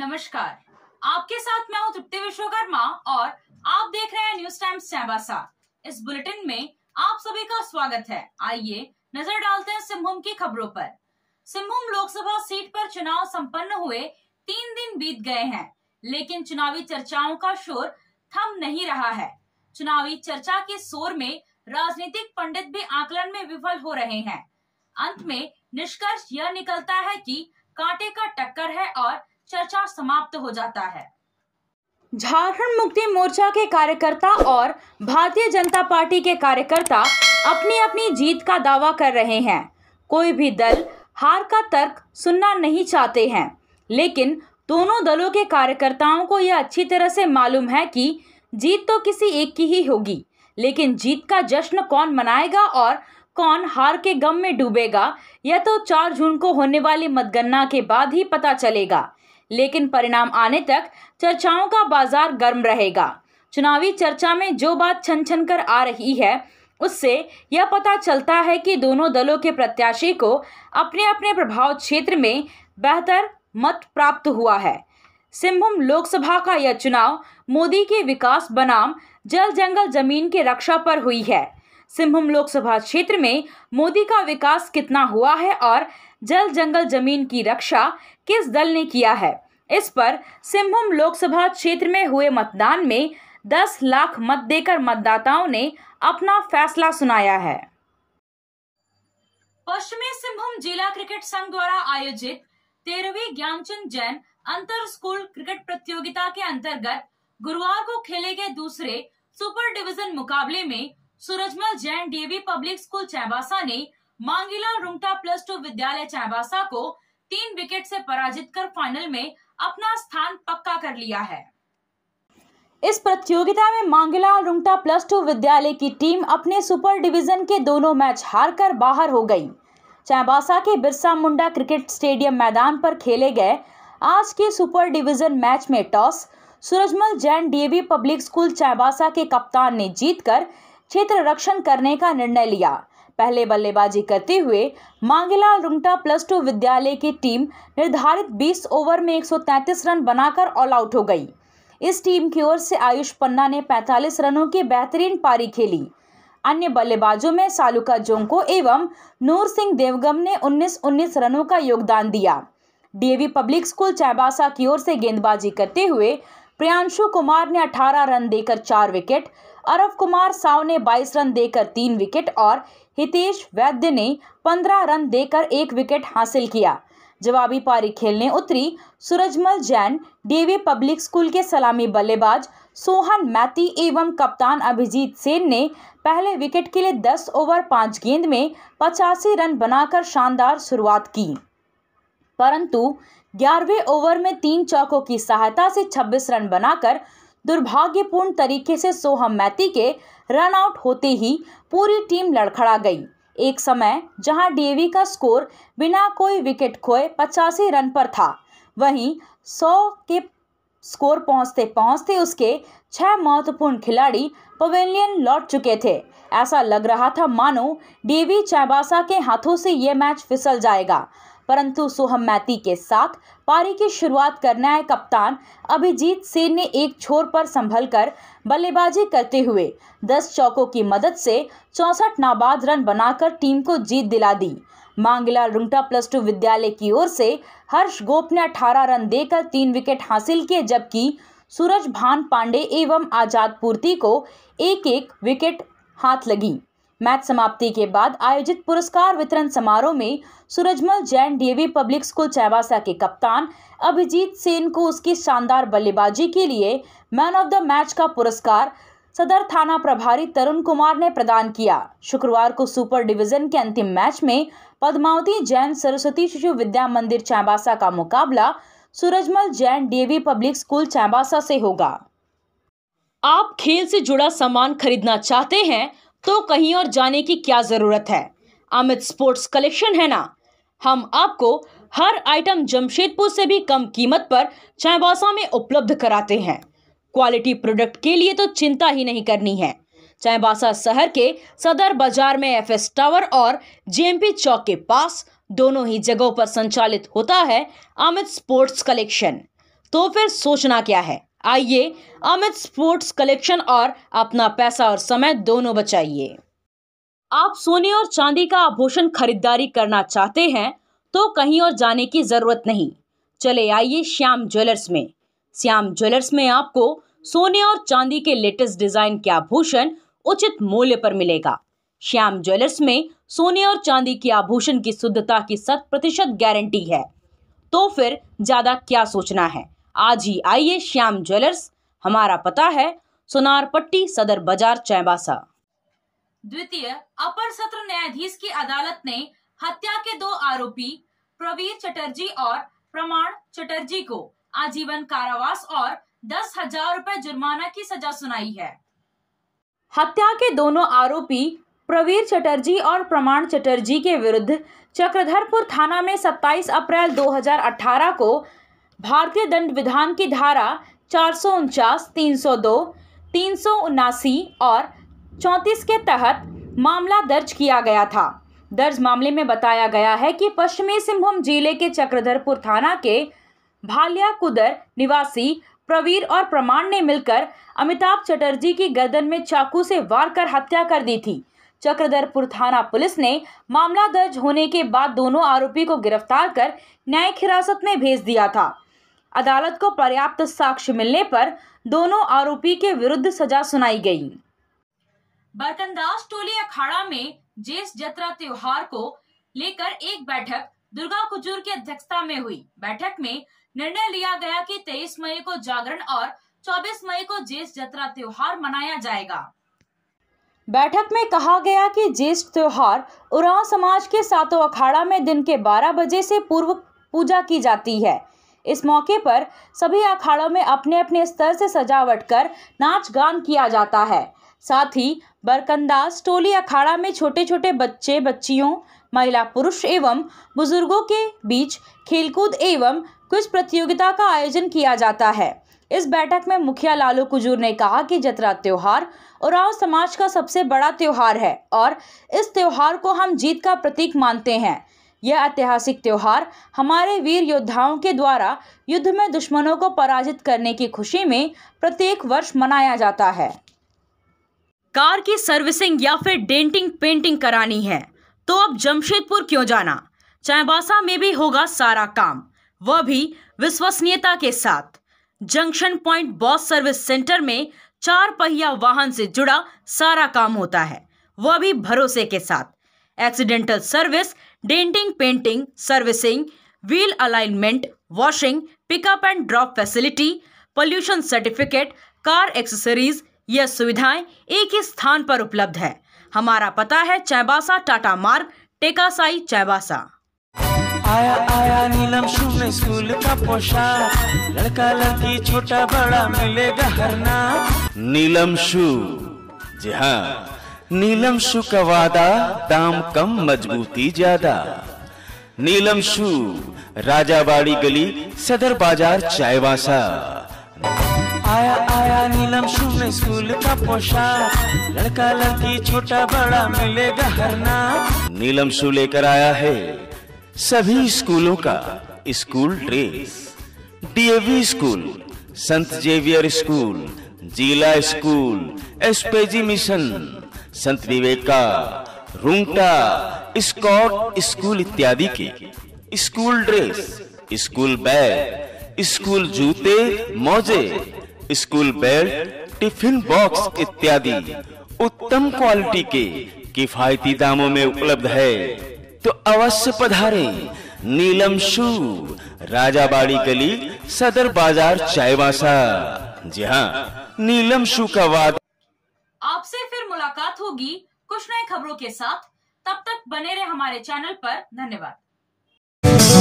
नमस्कार आपके साथ मैं हूं तृप्ति विश्वकर्मा और आप देख रहे हैं न्यूज टाइम सैबासार इस बुलेटिन में आप सभी का स्वागत है आइए नजर डालते हैं सिंहभूम की खबरों पर सिंहभूम लोकसभा सीट पर चुनाव संपन्न हुए तीन दिन बीत गए हैं लेकिन चुनावी चर्चाओं का शोर थम नहीं रहा है चुनावी चर्चा के शोर में राजनीतिक पंडित भी आकलन में विफल हो रहे हैं अंत में निष्कर्ष यह निकलता है कि कांटे का टक्कर है और चर्चा समाप्त हो जाता है झारखंड मुक्ति मोर्चा के कार्यकर्ता और भारतीय जनता पार्टी के कार्यकर्ता अपनी अपनी जीत का दावा कर रहे हैं कोई भी दल हार का तर्क सुनना नहीं चाहते हैं लेकिन दोनों दलों के कार्यकर्ताओं को यह अच्छी तरह से मालूम है कि जीत तो किसी एक की ही होगी लेकिन जीत का जश्न कौन मनाएगा और कौन हार के गम में डूबेगा यह तो चार जून को होने वाली मतगणना के बाद ही पता चलेगा लेकिन परिणाम आने तक चर्चाओं का बाजार गर्म रहेगा चुनावी चर्चा में जो बात छन छन कर आ रही है उससे यह पता चलता है कि दोनों दलों के प्रत्याशी को अपने अपने प्रभाव क्षेत्र में बेहतर मत प्राप्त हुआ है सिंहभूम लोकसभा का यह चुनाव मोदी के विकास बनाम जल जंगल जमीन के रक्षा पर हुई है सिंहभूम लोकसभा क्षेत्र में मोदी का विकास कितना हुआ है और जल जंगल जमीन की रक्षा किस दल ने किया है इस पर सिंहभूम लोकसभा क्षेत्र में हुए मतदान में 10 लाख मत देकर मतदाताओं ने अपना फैसला सुनाया है पश्चिमी सिंहभूम जिला क्रिकेट संघ द्वारा आयोजित तेरहवीं ज्ञानचंद जैन अंतर स्कूल क्रिकेट प्रतियोगिता के अंतर्गत गुरुवार को खेले गए दूसरे सुपर डिवीजन मुकाबले में Surajmal Jain DAV public school Chaibasa ने मांगिला रुमटा प्लस टू विद्यालय चैबासा को तीन विकेट से पराजित कर फाइनल में अपना स्थान पक्का कर लिया है इस प्रतियोगिता में मांगिला रुमटा प्लस टू विद्यालय की टीम अपने सुपर डिवीजन के दोनों मैच हारकर बाहर हो गई चैबासा के बिरसा मुंडा क्रिकेट स्टेडियम मैदान पर खेले गए आज के सुपर डिवीजन मैच में toss Surajmal Jain DAV public school Chaibasa के कप्तान ने जीतकर क्षेत्र रक्षण करने का निर्णय लिया पहले बल्लेबाजी करते हुए मांगेलाल रुंगटा प्लस टू विद्यालय की टीम निर्धारित 20 ओवर में 133 रन बनाकर ऑल आउट हो गई इस टीम की ओर से आयुष पन्ना ने 45 रनों की बेहतरीन पारी खेली अन्य बल्लेबाजों में सालुका जोंको एवं नूर सिंह देवगम ने 19-19 रनों का योगदान दिया डीएवी पब्लिक स्कूल चैबासा की ओर से गेंदबाजी करते हुए प्रियांशु कुमार ने अठारह रन देकर चार विकेट अरव कुमार साव ने 22 रन देकर तीन विकेट और हितेश वैद्य ने 15 रन देकर एक विकेट हासिल किया जवाबी पारी खेलने उतरी Surajmal Jain DAV public school के सलामी बल्लेबाज सोहन मैती एवं कप्तान अभिजीत सेन ने पहले विकेट के लिए 10 ओवर पांच गेंद में पचासी रन बनाकर शानदार शुरुआत की परंतु ग्यारहवें ओवर में तीन चौकों की सहायता से 26 रन बनाकर दुर्भाग्यपूर्ण तरीके से सोहम मैती के रन आउट होते ही पूरी टीम लड़खड़ा गई एक समय जहां डीएवी का स्कोर बिना कोई विकेट खोए पचासी रन पर था वहीं सौ के स्कोर पहुंचते पहुंचते उसके छह महत्वपूर्ण खिलाड़ी पवेलियन लौट चुके थे ऐसा लग रहा था मानो डीवी चैबासा के हाथों से ये मैच फिसल जाएगा परंतु सोहम मैती के साथ पारी की शुरुआत करना है कप्तान अभिजीत सेन ने एक छोर पर संभलकर बल्लेबाजी करते हुए 10 चौकों की मदद से चौंसठ नाबाद रन बनाकर टीम को जीत दिला दी मांगला रुंगटा प्लस टू विद्यालय की ओर से हर्ष गोप ने 18 रन देकर तीन विकेट हासिल किए जबकि सूरज भान पांडे एवं आजाद पूर्ति को एक एक विकेट हाथ लगी मैच समाप्ति के बाद आयोजित पुरस्कार वितरण समारोह में Surajmal Jain DAV public school Chaibasa के कप्तान अभिजीत सेन को उसकी शानदार बल्लेबाजी के लिए मैन ऑफ द मैच का पुरस्कार सदर थाना प्रभारी तरुण कुमार ने प्रदान किया शुक्रवार को सुपर डिवीजन के अंतिम मैच में पद्मावती जैन सरस्वती शिशु विद्या मंदिर चैबासा का मुकाबला Surajmal Jain DAV public school Chaibasa से होगा आप खेल से जुड़ा सामान खरीदना चाहते हैं तो कहीं और जाने की क्या ज़रूरत है अमित स्पोर्ट्स कलेक्शन है ना हम आपको हर आइटम जमशेदपुर से भी कम कीमत पर चाईबासा में उपलब्ध कराते हैं क्वालिटी प्रोडक्ट के लिए तो चिंता ही नहीं करनी है चाईबासा शहर के सदर बाजार में एफएस टावर और जेएमपी चौक के पास दोनों ही जगहों पर संचालित होता है अमित स्पोर्ट्स कलेक्शन तो फिर सोचना क्या है आइए अमित स्पोर्ट्स कलेक्शन और अपना पैसा और समय दोनों बचाइए आप सोने और चांदी का आभूषण खरीदारी करना चाहते हैं तो कहीं और जाने की ज़रूरत नहीं चले आइए श्याम ज्वेलर्स में श्याम ज्वेलर्स में आपको सोने और चांदी के लेटेस्ट डिज़ाइन के आभूषण उचित मूल्य पर मिलेगा श्याम ज्वेलर्स में सोने और चांदी के आभूषण की शुद्धता की शत प्रतिशत गारंटी है तो फिर ज़्यादा क्या सोचना है आज ही आइए श्याम ज्वेलर्स हमारा पता है सोनार पट्टी सदर बाजार चैबासा द्वितीय अपर सत्र न्यायाधीश की अदालत ने हत्या के दो आरोपी प्रवीर चटर्जी और प्रमाण चटर्जी को आजीवन कारावास और दस हजार रूपए जुर्माना की सजा सुनाई है हत्या के दोनों आरोपी प्रवीर चटर्जी और प्रमाण चटर्जी के विरुद्ध चक्रधरपुर थाना में 27 अप्रैल 2018 को भारतीय दंड विधान की धारा चार सौ उनचास तीन सौ दो तीन सौ उनासी और चौंतीस के तहत मामला दर्ज किया गया था दर्ज मामले में बताया गया है कि पश्चिमी सिंहभूम जिले के चक्रधरपुर थाना के भालिया कुदर निवासी प्रवीर और प्रमाण ने मिलकर अमिताभ चटर्जी की गर्दन में चाकू से वार कर हत्या कर दी थी चक्रधरपुर थाना पुलिस ने मामला दर्ज होने के बाद दोनों आरोपी को गिरफ्तार कर न्यायिक हिरासत में भेज दिया था अदालत को पर्याप्त साक्ष्य मिलने पर दोनों आरोपी के विरुद्ध सजा सुनाई गई बरकंदाज टोली अखाड़ा में जेस जत्रा त्योहार को लेकर एक बैठक दुर्गा कुजूर की अध्यक्षता में हुई बैठक में निर्णय लिया गया कि 23 मई को जागरण और 24 मई को जेस जत्रा त्योहार मनाया जाएगा बैठक में कहा गया कि जेष त्योहार उरांव समाज के सातों अखाड़ा में दिन के 12 बजे से पूर्व पूजा की जाती है इस मौके पर सभी अखाड़ों में अपने अपने स्तर से सजावट कर नाच गान किया जाता है साथ ही बरकंदाज टोली अखाड़ा में छोटे छोटे बच्चे बच्चियों महिला पुरुष एवं बुजुर्गों के बीच खेलकूद एवं कुछ प्रतियोगिता का आयोजन किया जाता है इस बैठक में मुखिया लालू कुजूर ने कहा कि जतरा त्यौहार उरांव समाज का सबसे बड़ा त्यौहार है और इस त्यौहार को हम जीत का प्रतीक मानते हैं यह ऐतिहासिक त्यौहार हमारे वीर योद्धाओं के द्वारा युद्ध में दुश्मनों को पराजित करने की खुशी में प्रत्येक वर्ष मनाया जाता है कार की सर्विसिंग या फिर डेंटिंग पेंटिंग करानी है तो अब जमशेदपुर क्यों जाना चाईबासा में भी होगा सारा काम वह भी विश्वसनीयता के साथ junction point boss service centre में चार पहिया वाहन से जुड़ा सारा काम होता है वह भी भरोसे के साथ accidental service denting painting servicing wheel alignment washing pickup and drop facility pollution certificate car accessories यह सुविधाएं एक ही स्थान पर उपलब्ध है हमारा पता है चैबासा टाटा मार्ग टेकासाई चैबासा आया आया नीलम सुन स्कूल का पोशाक लड़का लड़की छोटा बड़ा मिलेगा हरना नीलम शू जी हाँ नीलम शु का वादा दाम कम मजबूती ज्यादा नीलम शु राजाबाड़ी गली सदर बाजार चायवासा आया आया नीलम शु में स्कूल का पोशाक लड़का लड़की छोटा बड़ा मिलेगा हर नाम नीलम शु लेकर आया है सभी स्कूलों का स्कूल ड्रेस डीएवी स्कूल संत जेवियर स्कूल जिला स्कूल एसपेजी मिशन संत विवेक का रूंगटा स्कॉट स्कूल इत्यादि के school dress school bag school जूते मोजे स्कूल बेल्ट टिफिन बॉक्स इत्यादि उत्तम क्वालिटी के किफायती दामों में उपलब्ध है तो अवश्य पधारे नीलम शू राजाबाड़ी गली सदर बाजार चायबासा जी हाँ नीलम शू का वादा होगी कुछ नए खबरों के साथ तब तक बने रहे हमारे चैनल पर धन्यवाद